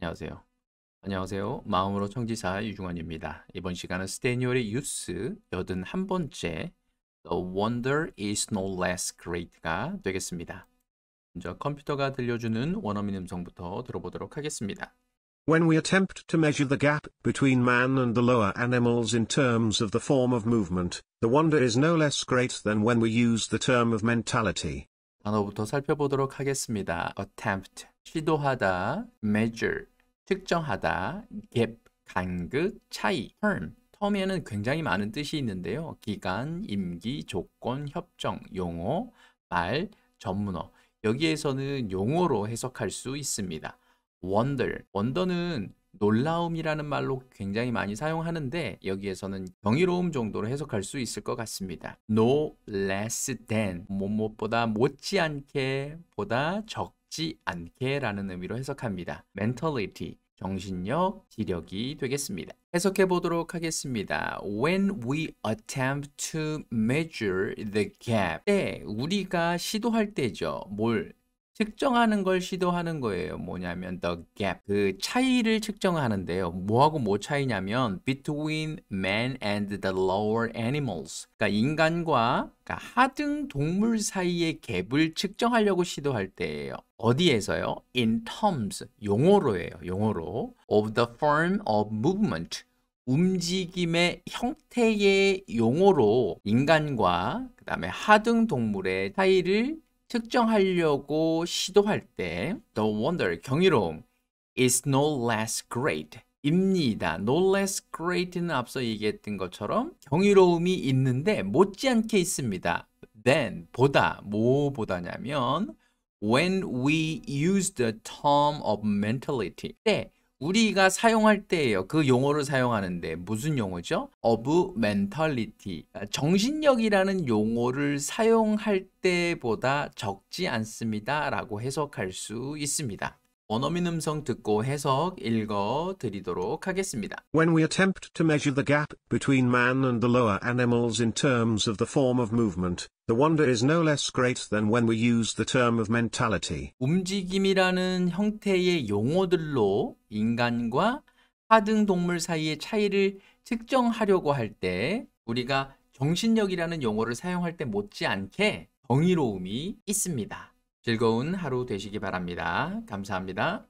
안녕하세요. 안녕하세요. 마음으로 청지사 유중환입니다. 이번 시간은 스테니얼의 유스 81번째 The Wonder is no less great가 되겠습니다. 먼저 컴퓨터가 들려주는 원어민 음성부터 들어보도록 하겠습니다. When we attempt to measure the gap between man and the lower animals in terms of the form of movement, the wonder is no less great than when we use the term of mentality. 단어부터 살펴보도록 하겠습니다. attempt 시도하다, measure, 측정하다, gap, 간극, 차이, term, 텀에는 굉장히 많은 뜻이 있는데요. 기간, 임기, 조건, 협정, 용어, 말, 전문어. 여기에서는 용어로 해석할 수 있습니다. wonder. wonder는 놀라움이라는 말로 굉장히 많이 사용하는데 여기에서는 경이로움 정도로 해석할 수 있을 것 같습니다. no less than 뭐, 무엇보다 못지않게 보다 적지 않게 라는 의미로 해석합니다. mentality, 정신력, 지력이 되겠습니다. 해석해 보도록 하겠습니다. When we attempt to measure the gap. 때, 우리가 시도할 때죠. 뭘? 측정하는 걸 시도하는 거예요. 뭐냐면 the gap 그 차이를 측정하는데요. 뭐하고 뭐 차이냐면 between man and the lower animals 그러니까 인간과 그러니까 하등 동물 사이의 갭을 측정하려고 시도할 때예요. 어디에서요? In terms 용어로예요. 용어로 of the form of movement 움직임의 형태의 용어로 인간과 그 다음에 하등 동물의 차이를 특정하려고 시도할 때 the wonder 경이로움 is no less great 입니다. no less great는 앞서 얘기했던 것처럼 경이로움이 있는데 못지않게 있습니다. than 보다 뭐보다냐면 when we use the term of mentality 때 우리가 사용할 때예요. 그 용어를 사용하는데 무슨 용어죠? of mentality. 그러니까 정신력이라는 용어를 사용할 때보다 적지 않습니다. 라고 해석할 수 있습니다. 원어민 음성 듣고 해석 읽어 드리도록 하겠습니다. When we attempt to measure the gap between man and the lower animals in terms of the form of movement, the wonder is no less great than when we use the term of mentality. 움직임이라는 형태의 용어들로 인간과 하등 동물 사이의 차이를 측정하려고 할 때 우리가 정신력이라는 용어를 사용할 때 못지않게 정의로움이 있습니다. 즐거운 하루 되시기 바랍니다. 감사합니다.